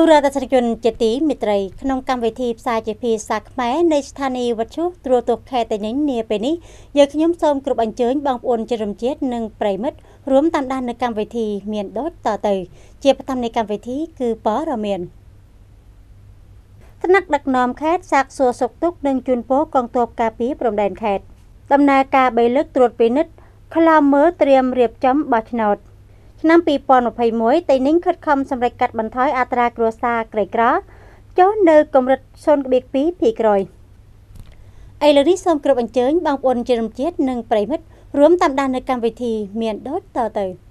ទូរទស្សនិកជនជាទីមេត្រីក្នុងកម្មវិធីផ្សាយជាភាសាខ្មែរនៃស្ថានីយ៍វិទ្យុទ្រទស្សន៍ខេត្តតាញ់នាពេលនេះយើងខ្ញុំសូមគោរពអញ្ជើញបងប្អូនជារំជាតិនិងប្រិមិត្តរួមតាមដាននៅកម្មវិធីមានដូចតទៅ ជាបឋមនៃកម្មវិធីគឺបរមានថ្នាក់ដឹកនាំខេត្តសាកសួរសុកទុកនិងជួនពោកងទ័ពការពារព្រំដែនខេត្តដំណើរការ៣លើកត្រួតពិនិត្យខ្លាមមើលត្រៀមរៀបចំបោះឆ្នោត។ឆ្នាំ2021តេនីងខិតខំសម្រេចកាត់បន្ថយអត្រាគ្រួសារក្រីក្រចុះនៅកម្រិត0.2%ឥឡូវនេះសូមគ្រប់អញ្ជើញបងប្អូនជារំជាតិនិងប្រិមិត្តរួមតាមដាននៅកម្មវិធី មាន ដូចតទៅ។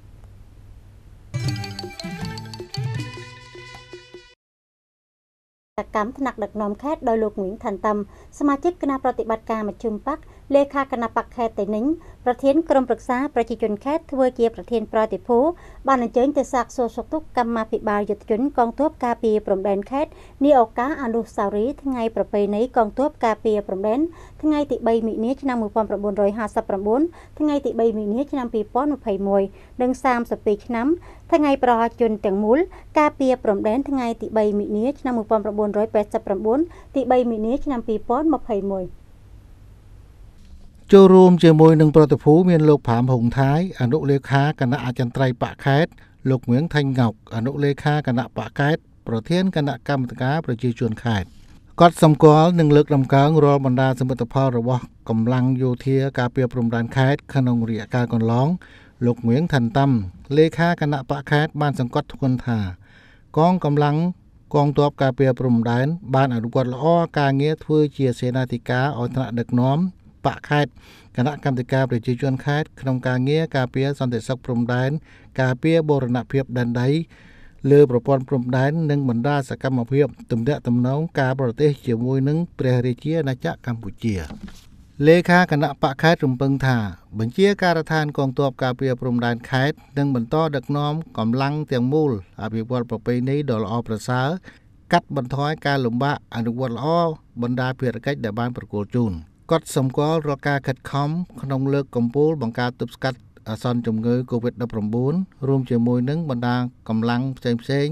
កម្មថ្នាក់ដឹកនាំខេត្តដោយលោកងឿងថនតឹមសមាជិកគណៈប្រតិបត្តិការមជ្ឈមបកលេខាគណៈបកខេត្តតេនិញប្រធានក្រុមប្រឹក្សាប្រជាជនខេត្តធ្វើជាប្រធានប្រតិភូបានអញ្ជើញទៅសាកសួរសុខទុក្ខកម្មាភិបាលយុទ្ធជនកងទ័ពការពារព្រំដែនខេត្តនាឱកាសអនុស្សាវរីយ៍ថ្ងៃប្រពៃណីកងទ័ពការពារព្រំដែន ថ្ងៃទី3មិនិនាឆ្នាំ1959ថ្ងៃទី3មិនិនាឆ្នាំ2021និង32ឆ្នាំ ថ្ងៃប្រជាជនទាំងមូលការពារព្រំដែនថ្ងៃទី3មិនិនាឆ្នាំ19 1989ទី3មីនាឆ្នាំ2021ចូលរួមជាមួយនឹងប្រតិភូមានលោកផាមហុង thái អនុលេខាគណៈអចិន្ត្រៃយ៍បកខេតលោកមឿងថាញ់ងោកអនុលេខាគណៈបកខេតប្រធានគណៈកម្មាធិការប្រជាជនខេត្តគាត់សម្គាល់និងលើកតម្កើងរាល់បណ្ដាសមិទ្ធផលរបស់កម្លាំងយោធាការពារព្រំដែនខេត្តក្នុងរយៈកាលកន្លង លោកមៀងថាន់តាំលេខាគណៈបកខេត្តបាន សង្កត់ធ្ងន់ថា កងកម្លាំងកងទ័ពការពារព្រំដែនបានអនុវត្តល្អការងារធ្វើជាសេនាធិការឲ្យថ្នាក់ដឹកនាំបកខេត្តគណៈកម្មាធិការប្រជាជនខេត្តក្នុងការងារការពារសន្តិសុខព្រំដែនការពារបូរណភាពដែនដីលើប្រព័ន្ធព្រំដែននិងបណ្ដាសកម្មភាពទំនាក់ទំនងការបរទេសជាមួយនឹងព្រះរាជាណាចក្រកម្ពុជាលេខាគណៈបកខេត្តរំពឹងថាបញ្ជាការដ្ឋានកងទ័ពការពារព្រំដែនខេត្តនឹងបន្តដឹកនាំកម្លាំងទាំងមូលអភិវឌ្ឍប្រពៃណីដ៏ល្អប្រសើរកាត់បន្ថយការលំបាកអនុវត្តល្អបណ្ដាភារកិច្ចដែលបានប្រគល់ជូនគាត់សម្គាល់រកការខិតខំក្នុងលើកកម្ពូលបង្ការទប់ស្កាត់អាសន្នជំងឺ Covid-19 រួមជាមួយនឹងបណ្ដាកម្លាំងផ្សេងៗ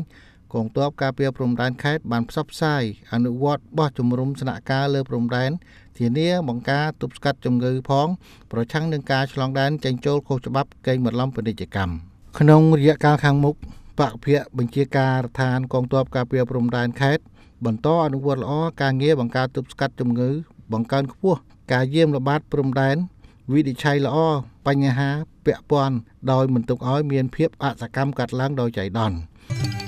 កងទ័ពការពារព្រំដែនខេត្តបានផ្សព្វផ្សាយអនុវត្តបោះជំរំស្នាក់ការលើព្រំដែនធានាបង្ការទប់ស្កាត់ជំងឺផងប្រឆាំងនឹងការឆ្លងដែនចេញចូលខុសច្បាប់កេងបន្លំពាណិជ្ជកម្មក្នុងរយៈកាលខាងមុខបកភ័ក្របញ្ជាការដ្ឋានកងទ័ពការពារព្រំដែនខេត្តបន្តអនុវត្តល្អការងារបង្ការទប់ស្កាត់ជំងឺបង្កើនខ្ពស់ការយាមល្បាតព្រំដែន វិនិច្ឆ័យល្អបញ្ហាពាក់ព័ន្ធដោយមិនទុកឲ្យមានភាពអសកម្មកាត់ឡើងដោយចៃដន្យ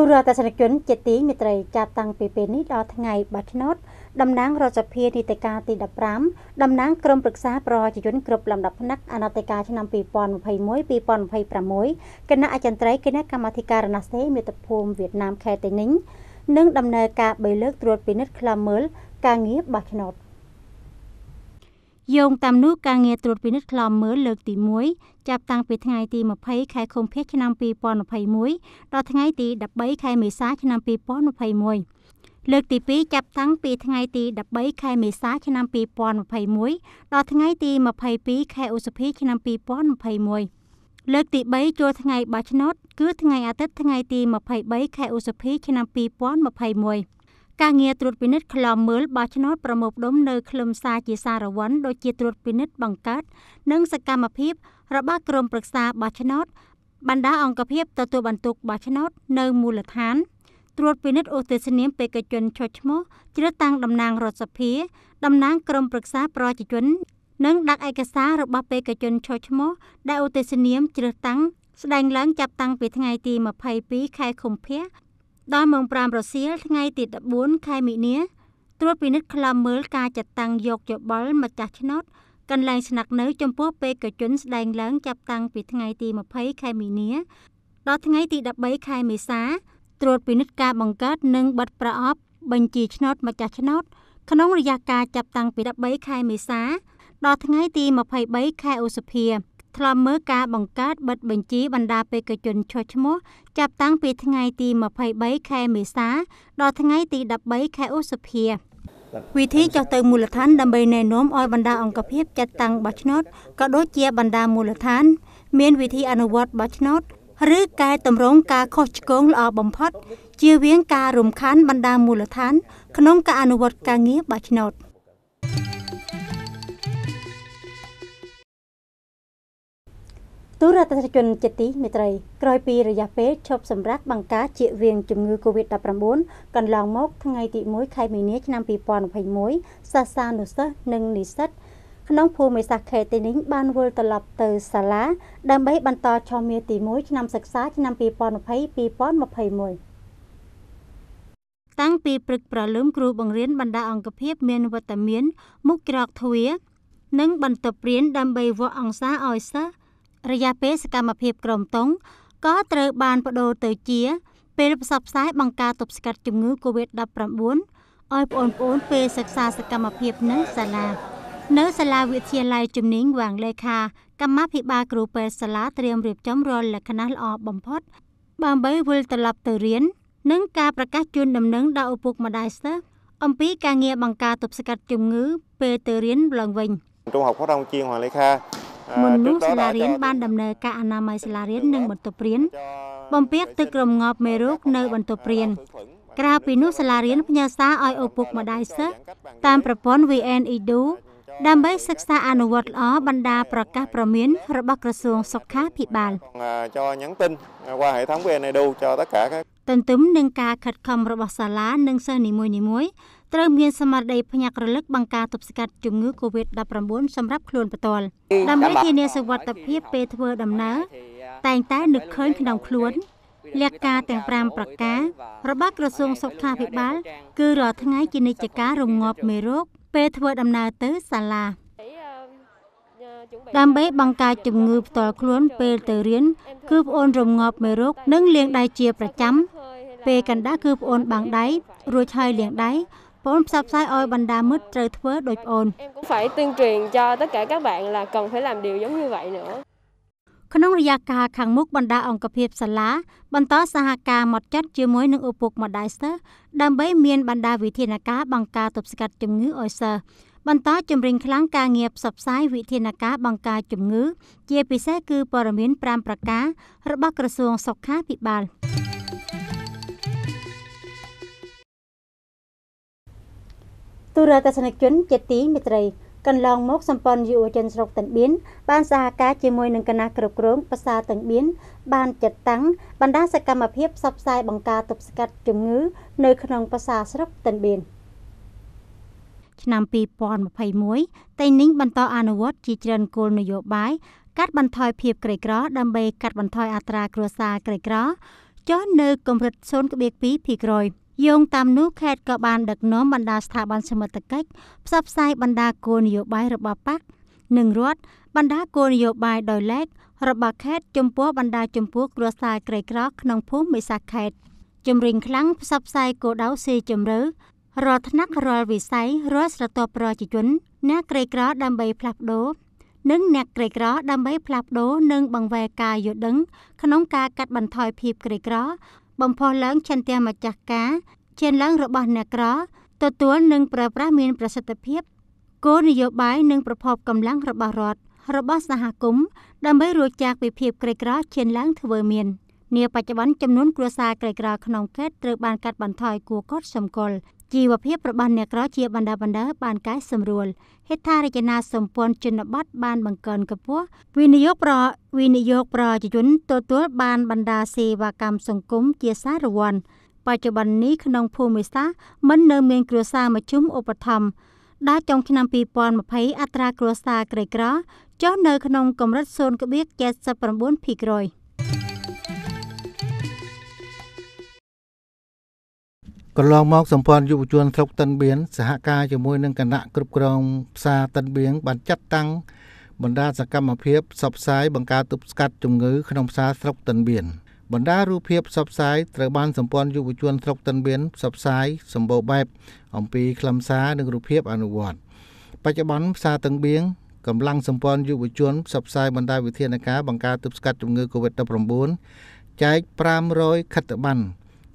ទូរទស្សនិកជនជាទីមេត្រីចាប់តាំងពីពេលនេះដល់ថ្ងៃបោះឆ្នោតតំណាងរដ្ឋសភានីតិកាលទី15តំណាងក្រុមប្រឹក្សាប្រជាជនគ្រប់លំដាប់ថ្នាក់អាណត្តិកាលឆ្នាំ2021-2026គណៈអចិន្ត្រៃយ៍គណៈកម្មាធិការណាសេមាតុភូមិវៀតណាមខេត្តតេនីងនិងដំណើរការ៣លើកត្រួតពិនិត្យខ្លំមើលការងារបោះឆ្នោត។យោងតាមនោះការងារត្រួតពិនិត្យខ្លំមើលលើកទី1ចាប់តាំងពីថ្ងៃទី20ខែកុម្ភៈឆ្នាំ2021ដល់ថ្ងៃទី13ខែមេសា ឆ្នាំ2021លើកទី2ចាប់តាំងពីថ្ងៃទី13ខែមេសាឆ្នាំ2021ដល់ថ្ងៃទី22ខែឧសភាឆ្នាំ2021លើកទី3ចូលថ្ងៃបោះឆ្នោតគឺថ្ងៃអាទិត្យថ្ងៃទី23ខែឧសភាឆ្នាំ2021ការងារត្រួតពិនិត្យខ្លំមើលបោះឆ្នោតប្រមូលផ្ដុំនៅខ្លឹមសារជាសារវ័នដូចជាត្រួតពិនិត្យបង្កើតនិងសកម្មភាពរបស់ក្រុមប្រឹក្សាបោះឆ្នោតបណ្ដាអង្គភាពទទួលបន្ទុកបោះឆ្នោតនៅមូលដ្ឋានត្រួតពិនិត្យឧទ្ទេសនាមបេក្ខជនចុះឈ្មោះជ្រើសតាំងតំណាងរដ្ឋសភាតំណាងក្រុមប្រឹក្សាប្រជាជននិងដាក់ឯកសាររបស់បេក្ខជនចុះឈ្មោះដែលឧទ្ទេសនាមជ្រើសតាំងស្ដែងឡើងចាប់តាំងពីថ្ងៃទី22ខែកុម្ភៈដល់ម៉ោង5រសៀលថ្ងៃទី14ខែមីនាត្រួតពិនិត្យខ្លំមើលការចាត់តាំងយកយោបល់ម្ចាស់ឆ្នោតកន្លែងស្នាក់នៅចំពោះពេកជនស្ដែងឡើងចាប់តាំងពីថ្ងៃទី20ខែមីនាដល់ថ្ងៃទី13ខែមេសាត្រួតពិនិត្យការបង្កើតនិងបិទប្រអប់បញ្ជីឆ្នោតម្ចាស់ឆ្នោតក្នុងរយៈកាលចាប់តាំងពី13ខែមេសាដល់ថ្ងៃទី23ខែឧសភាឆ្លំមើលការបង្កើតបិទបញ្ជីបណ្ដាបេក្ខជនឈោះឈ្មោះចាប់តាំងពីថ្ងៃ ទី23ខែមេសាដល់ថ្ងៃទី13ខែឧសភា វិធីចុះទៅមូលដ្ឋានដើម្បីណែនាំឲ្យបណ្ដាអង្គភាពចាត់តាំងបោះឆ្នោតក៏ដូចជាបណ្ដាមូលដ្ឋានមានវិធីអនុវត្តបោះឆ្នោតឬកែតម្រង់ការខុសឆ្គងល្អបំផុតជាវៀងការរំខាន បណ្ដាមូលដ្ឋានក្នុងការអនុវត្តការងារបោះឆ្នោត។ទូរដ្ឋជនជាទីមេត្រីក្រោយពីរយៈពេលឈប់សម្រាកបង្ការជាវៀងជំងឺ Covid-19 កន្លងមកថ្ងៃទី1ខែមីនាឆ្នាំ2021សាសានុសិស្សនិងនិស្សិតក្នុងភូមិសាខេទីនេះបានវិលត្រឡប់ទៅសាលាដើម្បីបន្តឆមាសទី1ឆ្នាំសិក្សាឆ្នាំ2020-2021តាំងពីព្រឹកព្រលឹមគ្រូបង្រៀនបណ្ដាអង្គភាព មានវត្តមានមុខក្រោកទ្វារនិងបន្ទប់រៀនដើម្បីវាស់អង្សាឲ្យសិស្សរយៈពេលសកម្មភាពក្រមតុងក៏ត្រូវបានបដូរទៅជា ពេលផ្សព្វផ្សាយបង្ការទប់ស្កាត់ជំងឺ Covid-19 ឲ្យបងប្អូន ពេលសិក្សាសកម្មភាពនៅសាលានៅសាលាវិទ្យាល័យជំនាញវាងលេខាកម្មាភិបាលគ្រូពេទ្យសាលាត្រៀមរៀបចំរាល់លក្ខណៈល្អបំផុតដើម្បីវិលត្រឡប់ទៅរៀន និងការប្រកាសជូនដំណឹងដល់ឪពុកម្ដាយសិស្សអំពីការងារបង្ការទប់ស្កាត់ជំងឺពេលទៅរៀនឡើងវិញ Trung học phổ thông chuyên Hoàng Lê Kha មុននោះសាលារៀនបានដំណើរការអនាម័យសាលារៀននិងបន្ទប់រៀនបំពេញទឹកក្រំងប់មេរោគនៅបន្ទប់រៀនក្រៅពីនោះសាលារៀនផ្ញើសារឲ្យឪពុកម្ដាយសិស្សតាមប្រព័ន្ធ VN Edu ដើម្បី សិក្សាអនុវត្តល្អបណ្ដា ប្រកាសប្រមាន របស់ក្រសួងសុខាភិបាល cho nhắn tin qua hệ thống VN Edu cho tất cả các ទន្ទឹមនឹងការខិតខំរបស់សាលានិងសិស្សនីមួយៗត្រូវមានស្មារតីភ្ញាក់រលឹកបង្ការទប់ស្កាត់ជំងឺ Covid-19 សម្រាប់ខ្លួនផ្ទាល់ដើម្បីធានាសុវត្ថិភាពពេលធ្វើដំណើរតែងតែនឹកឃើញក្នុងខ្លួនលក្ខការទាំង5ប្រការរបស់ក្រសួងសុខាភិបាលគឺរាល់ថ្ងៃជានិច្ចការរងាប់មេរោគពេលធ្វើដំណើរទៅសាលាដើម្បីបង្ការជំងឺផ្ទាល់ខ្លួនពេលទៅរៀនគឺប្អូនរងាប់មេរោគនិងលាងដៃជា ប្រចាំពេលកណ្ដាគឺប្អូនបាំងដៃរួចហើយលាងដៃប្អូនផ្សព្វផ្សាយឲ្យបណ្ដាមិត្តត្រូវធ្វើដូចប្អូន Em cũng phải tuyên truyền cho tất cả các bạn là cần phải làm điều giống như vậy nữa. ក្នុងរយៈកាលខាងមុខបណ្ដាអង្គភាពសាលាបន្តសហការមកចាត់ជាមួយនឹងឪពុកម្ដាយសិស្សដើម្បីមានបណ្ដាវិធានការបង្ការទប់ស្កាត់ជំងឺឲ្យសិស្សបន្តជំរុញខ្លាំងការងារផ្សព្វផ្សាយវិធានការបង្ការជំងឺ ជាពិសេសគឺព័ត៌មាន5ប្រការរបស់ក្រសួងសុខាភិបាល។ទូរទស្សនិកជនជាទីមេត្រីកន្លងមកសម្ព័ន្ធយុវជនស្រុកតន្បៀនបានសហការជាមួយនឹងគណៈគ្រប់គ្រងភាសាតន្បៀនបានចាត់តាំងបណ្ដាសកម្មភាពផ្សព្វផ្សាយបង្ការទប់ស្កាត់ជំងឺ នៅក្នុងភាសាស្រុកតន្បៀនឆ្នាំ2021តេនីងបន្តអនុវត្តជាច្រើនគោលនយោបាយកាត់បន្ថយភាពក្រីក្រដើម្បីកាត់បន្ថយអត្រាគ្រួសារក្រីក្រចុះនៅកម្រិត0.2%យោងតាមនោះខេត្តក៏បានដឹកនាំបណ្ដាស្ថាប័នសមត្ថកិច្ចផ្សព្វផ្សាយបណ្ដាគោលនយោបាយរបស់បកនិងរដ្ឋបណ្ដាគោលនយោបាយដោយឡែករបស់ខេត្តចំពោះបណ្ដាចំពោះគ្រួសារក្រីក្រក្នុងភូមិមេសាខេត្តជំរុញខ្លាំងផ្សព្វផ្សាយគោលដៅស៊ីជម្រៅរាល់ថ្នាក់រាល់វិស័យរាល់ស្រទាប់ប្រជាជនអ្នកក្រីក្រដើម្បីផ្លាស់ប្ដូរនិងអ្នកក្រីក្រដើម្បីផ្លាស់ប្ដូរនិងបង្វែរការយល់ដឹង ក្នុងការកាត់បន្ថយភាពក្រីក្របំផុសឡើង ឆន្ទៈម្ចាស់ការឈានឡើងរបស់អ្នកក្រទទួលនិងប្រើប្រាស់មានប្រសិទ្ធភាពគោលនយោបាយនិងប្រភពកម្លាំងរបស់រដ្ឋរបស់សហគមន៍ដើម្បីរួចចាកពីភាពក្រីក្រឈានឡើងធ្វើមាន នាបច្ចុប្បន្នចំនួនគ្រួសារក្រីក្រក្នុងខេត្តត្រូវបានកាត់បន្ថយគួរកត់សម្គាល់ជីវភាពរបស់អ្នកក្រជាបណ្ដាបណ្ដាបានកែសម្រួលហេដ្ឋារចនាសម្ព័ន្ធជនបទបានបង្កើនកម្ពស់វិនិយោគប្រវិនិយោគប្រជាជនទទួលបានបណ្ដាសេវាកម្មសង្គមជាសារវ័នបច្ចុប្បន្ននេះក្នុងភូមិសាស្ត្រមិននៅមានគ្រួសារមជ្ឈុំឧបត្ថម្ភដល់ចុងឆ្នាំ2020អត្រាគ្រួសារក្រីក្រចុះនៅក្នុងកម្រិត0.79%កន្លងមកសម្ព័ន្ធយុវជនស្រុកតិនបៀនសហការជាមួយនឹងគណៈគ្រប់គ្រងផ្សារតិនបៀនបានចាត់តាំងបណ្ដាសកម្មភាពផ្សព្វផ្សាយបង្ការទប់ស្កាត់ជំងឺក្នុងផ្សារស្រុកតិនបៀនបណ្ដារូបភាពផ្សព្វផ្សាយត្រូវបានសម្ព័ន្ធយុវជនស្រុកតិនបៀនផ្សព្វផ្សាយសម្បូរបែបអំពីខ្លឹមសារនិងរូបភាពអនុវត្តបច្ចុប្បន្នផ្សារតិនបៀនកម្លាំងសម្ព័ន្ធយុវជនផ្សព្វផ្សាយបណ្ដាវិធានការបង្ការទប់ស្កាត់ជំងឺ Covid-19 ចែក500ខិត្តប័ណ្ណ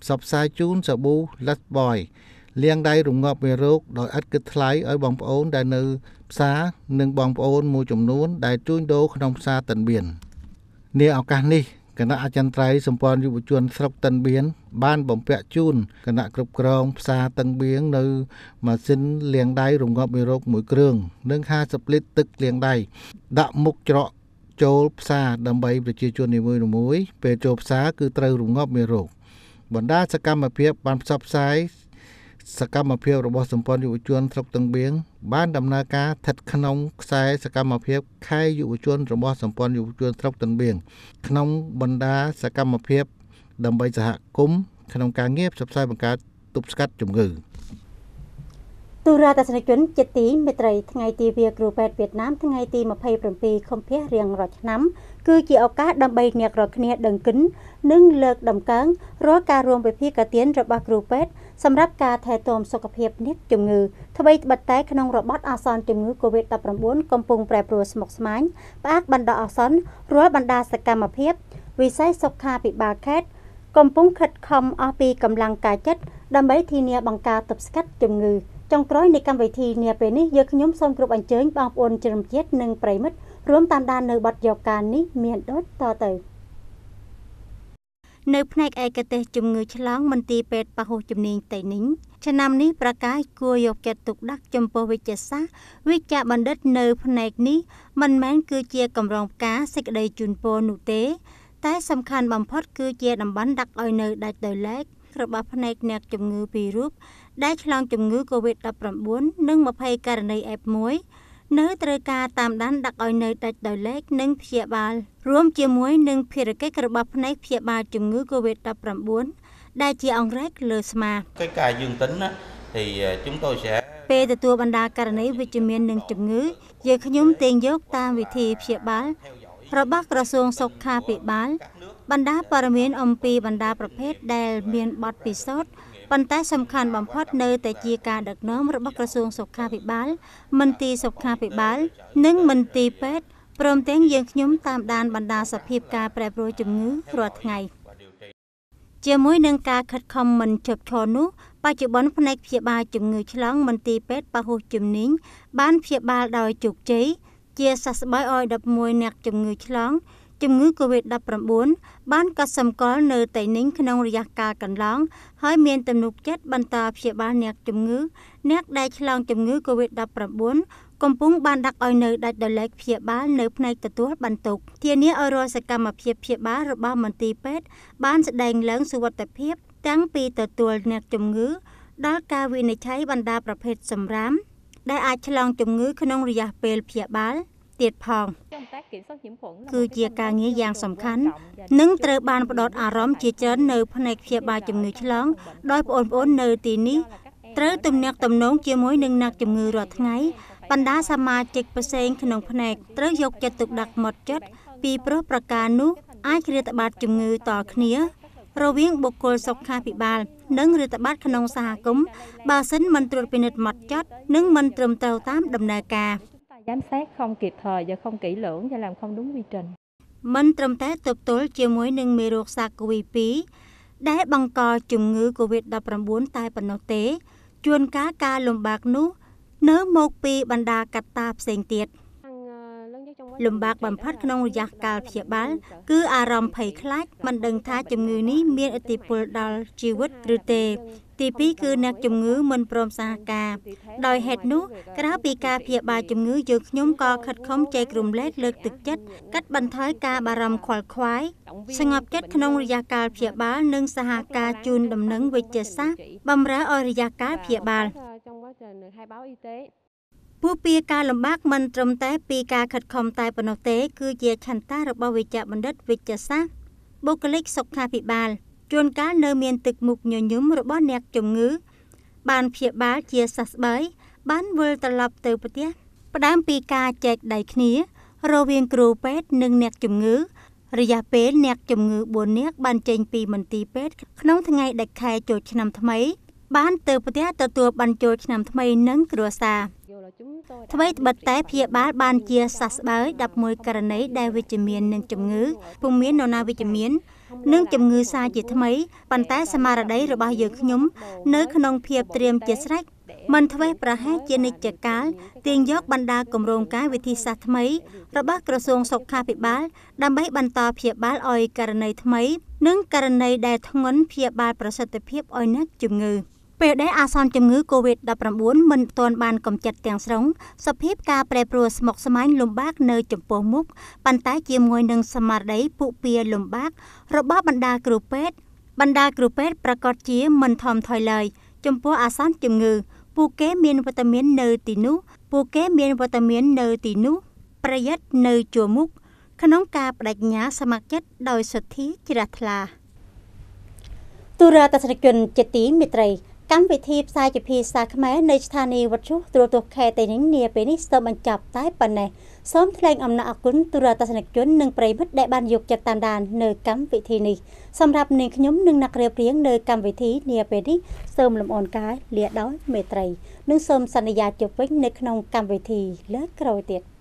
ផ្សព្វផ្សាយជូនសាប៊ូ Let's Boy លាងដៃរងាប់មេរោគដោយឥតគិតថ្លៃឲ្យបងប្អូនដែលនៅផ្សារនិងបងប្អូនមួយចំនួន ដែលជួញដូរក្នុងផ្សារតិនបៀននាឱកាសនេះគណៈអចិន្ត្រៃយ៍សម្ព័ន្ធយុវជនស្រុកតិនបៀនបានបំពាក់ជូនគណៈគ្រប់គ្រងផ្សារតិនបៀងនៅម៉ាស៊ីនលាងដៃរងាប់មេរោគមួយគ្រឿងនិង50លីត្រទឹកលាងដៃដាក់មុខច្រកចូលផ្សារដើម្បីប្រជាជននីមួយៗពេលចូលផ្សារគឺត្រូវរងាប់មេរោគ។បណ្ដាសកម្មភាព បានផ្សព្វផ្សាយសកម្មភាពរបស់សម្ព័ន្ធយុវជនស្រុកទាំងបៀងបាន ដំណើរការស្ថិតក្នុងខ្សែសកម្មភាពខែយុវជនរបស់សម្ព័ន្ធយុវជនស្រុកទាំងបៀងក្នុងបណ្ដាសកម្មភាព ដើម្បីសហគមន៍ក្នុងការងារផ្សព្វផ្សាយបង្កើតទប់ស្កាត់ជំងឺទូរទស្សនិកជនជាទីមេត្រីថ្ងៃទីវាគ្រូពេទ្យវៀតណាមថ្ងៃទី27ខែភៈរៀងរាល់ឆ្នាំគឺជាឱកាសដើម្បីអ្នករាល់គ្នាដឹងគុណនិងលើកតម្កើងរាល់ការរួមវិភាគទានរបស់គ្រូពេទ្យសម្រាប់ការថែទាំសុខភាពអ្នកជំងឺថ្មីត្បិតតែក្នុងរបបអាសន្នជំងឺ Covid-19 កំពុងប្រែប្រួលស្មុគស្មាញផ្អាកបណ្ដោះអាសន្នរាល់បណ្ដាសកម្មភាព វិស័យសុខាភិបាលខេត្តកំពុងខិតខំអស់ពីកម្លាំងកាយចិត្តដើម្បីធានា បង្ការទប់ស្កាត់ជំងឺចុងក្រោយនៃកម្មវិធីនាពេលនេះយើងខ្ញុំសូមគ្រប់អញ្ជើញបងប្អូនជនជាតិនិងប្រិមិត្តរួមតាមដាននៅបទយកការនេះមានដូចតទៅនៅផ្នែកឯកទេសជំងឺឆ្លងមន្ទីរពេទ្យពហុជំនាញតេនីងឆ្នាំនេះប្រកាសគួរយកចិត្តទុកដាក់ចំពោះវិទ្យាសាស្ត្រវិជ្ជាបណ្ឌិតនៅផ្នែកនេះមិនមែនគឺជាកម្រងផ្កាសេចក្តីជូនពរនោះទេតែសំខាន់បំផុតគឺជាតំបន់ដាក់ឲ្យនៅដាច់ដោយឡែករបស់ផ្នែកអ្នកជំងឺពីររូបដែលឆ្លងជំងឺ Covid-19 និង20ករណី F1 នៅត្រូវការតាមដានដាក់ឲ្យនៅដាច់ដោយលេខនិងព្យាបាលរួមជាមួយនឹងភារកិច្ចរបស់ផ្នែកព្យាបាលជំងឺ Covid-19 ដែលជាអង្រែកលើស្មាកិច្ចការយើងទិនណា thì chúng tôi sẽ ពេលទទួលបណ្ដាករណីវិជ្ជមាននិងជំងឺយើងខ្ញុំទាញយកតាមវិធីព្យាបាលរបស់ក្រសួងសុខាភិបាលបណ្ដាព័ត៌មាន អំពីបណ្ដាប្រភេទដែល មានបទពិសោធន៍ប៉ុន្តែសំខាន់បំផុតនៅតែជាការដឹកនាំរបស់ក្រសួងសុខាភិបាល មន្ទីរសុខាភិបាលនិងមន្ទីរពេទ្យព្រមទាំងយើងខ្ញុំ តាមដានបណ្ដាសភាពការប្រែប្រួលជំងឺរាល់ថ្ងៃជាមួយ នឹងការខិតខំមិនជប់ឈរនោះបច្ចុប្បន្នផ្នែកព្យាបាលជំងឺ ឆ្លង មន្ទីរពេទ្យពហុជំនាញបានព្យាបាលដោយជោគជ័យជាសះស្បើយឲ្យ11អ្នកជំងឺឆ្លងជំងឺ Covid-19 បានកត់សម្គាល់នៅតៃនីងក្នុងរយៈកាលកន្លងហើយមានទំនុកចិត្តបន្តព្យាបាលអ្នកជំងឺអ្នកដែលឆ្លងជំងឺ Covid-19 កំពុងបានដាក់ឲ្យនៅដាច់ដោយឡែកព្យាបាលនៅផ្នែកទទួលបន្ទុកធានាឲ្យរាល់សកម្មភាពព្យាបាលរបស់មន្ទីរពេទ្យបានស្ដែងឡើងសុវត្ថិភាពតាំងពីទទួលអ្នកជំងឺ ដល់ការវិនិច្ឆ័យបណ្ដាប្រភេទសម្រាម ដែលអាចឆ្លងជំងឺក្នុងរយៈពេលព្យាបាលទៀតផងគឺជាការងារយ៉ាងសំខាន់និងត្រូវបានផ្ដោតអារម្មណ៍ជាច្រើននៅផ្នែកព្យាបាលជំងឺឆ្លងដោយបងប្អូននៅទីនេះត្រូវទំនាក់ទំនងជាមួយនឹងអ្នកជំងឺរាល់ថ្ងៃបណ្ដាសមាជិកផ្សេងក្នុងផ្នែកត្រូវយកចិត្តទុកដាក់មុតចិត្តពីព្រោះប្រការនោះអាចរាតត្បាតជំងឺតគ្នា រវាងបុគ្គលសុខាភិបាល និងរាតត្បាតក្នុងសហគមន៍បើសិនមិនត្រួតពិនិត្យមុតចិត្តនិងមិនត្រឹមត្រូវតាមដំណើរការ។ giám sát không kịp thời và không kỹ lưỡng và làm không đúng quy trình មិនត្រឹមតែទប់ទល់ជាមួយនឹងមេរោគសាកូវី2ដែលបង្កជំងឺ Covid-19 តែប៉ុណ្ណោះទេជួនកាលការលំបាកនោះនៅមកពីបណ្ដាកត្តាផ្សេងទៀតលំបាកបំផុតក្នុងរយៈកាលព្យាបាលគឺអារម្មណ៍ភ័យខ្លាចមិនដឹងថាជំងឺនេះមានឥទ្ធិពលដល់ជីវិតឬទេទី2គឺអ្នកជំងឺមិនព្រមសហការដោយហេតុនោះក្រៅពីការព្យាបាលជំងឺយើងខ្ញុំក៏ខិតខំចែករំលែកលើកទឹកចិត្តកាត់បន្ថយការបារម្ភខ្វល់ខ្វាយស្ងប់ចិត្តក្នុងរយៈកាលព្យាបាលនិងសហការជូនដំណឹងវិទ្យាសាស្ត្របម្រើឲ្យរយៈកាលព្យាបាលពូពីការលំបាកមិន ត្រឹមតែពីការខិតខំតែប៉ុណ្ណោះទេ គឺជាឆន្ទៈរបស់វិជ្ជបណ្ឌិតវិជ្ជសាស្ត្របុគ្គលិកសុខាភិបាលជួនកាលនៅមានទឹកមុខញញឹមរបស់អ្នកជំងឺបានព្យាបាលជាសះស្បើយបានវិលត្រឡប់ទៅផ្ទះផ្ដើមពីការចែកដៃគ្នា រវាងគ្រូពេទ្យនិងអ្នកជំងឺរយៈពេល អ្នកជំងឺ4នាក់បានចេញពីមន្ទីរពេទ្យក្នុងថ្ងៃដាច់ខែចូលឆ្នាំថ្មីបានទៅផ្ទះទទួលបានចូលឆ្នាំ ថ្មីនិងគ្រួសារថ្មីត្បិតតែព្យាបាលបានជាសះស្បើយ11ករណីដែលវិជ្ជមាននិងជំងឺពុំមាននរណាវិជ្ជមាននិងជំងឺសាជាថ្មីប៉ុន្តែស្មារតីរបស់យើងខ្ញុំ នៅ ក្នុងភាពត្រៀមជាស្រេចមិនធ្វេសប្រហែសជានិច្ចកាលទាញយកបណ្ដាគម្រោងការវិធីសាស្ត្រថ្មីរបស់ក្រសួងសុខាភិបាលដើម្បីបន្តព្យាបាលឲ្យករណីថ្មី និងករណីដែលធ្ងន់ព្យាបាលប្រសិទ្ធភាពឲ្យអ្នកជំងឺ។ពេលដែលអាសន្នជំងឺ Covid-19 មិនទាន់បានកម្ចាត់ទាំងស្រុងសភាពការប្រែប្រួលស្មុគស្មាញលំបាកនៅចំពោះមុខប៉ុន្តែជាមួយនឹងស្មារតីពុពាលំបាករបស់បណ្ដាគ្រូពេទ្យបណ្ដាគ្រូពេទ្យប្រកាសជាមិនថមថយឡើយ ចំពោះអាសន្នជំងឺពួកគេមានវត្តមាននៅទីនោះ ពួកគេមានវត្តមាននៅទីនោះ ប្រយ័ត្ននៅជួរមុខក្នុងការបដិញ្ញាសមាជិកដោយសុទ្ធីជ្រះថ្លាទូរទស្សនិកជនជាទីមេត្រីកម្មវិធីផ្សាយជាភាសាខ្មែរនៃស្ថានីយ៍វិទ្យុទូរទស្សន៍ខេត្តទីនេះនាពេលនេះស្ទើរបញ្ចប់តែប៉ុណ្ណេះសូមថ្លែងអំណរអគុណទូរទស្សនិកជននិងប្រិយមិត្តដែលបានយកចិត្តតាមដាននៅកម្មវិធីនេះសម្រាប់នាងខ្ញុំនិងអ្នករៀបរៀងនៅកម្មវិធីនាពេលនេះសូមលំអរកាយលាដោយមេត្រី និងសូមសន្យាជួបវិញនៅក្នុងកម្មវិធីលើកក្រោយទៀត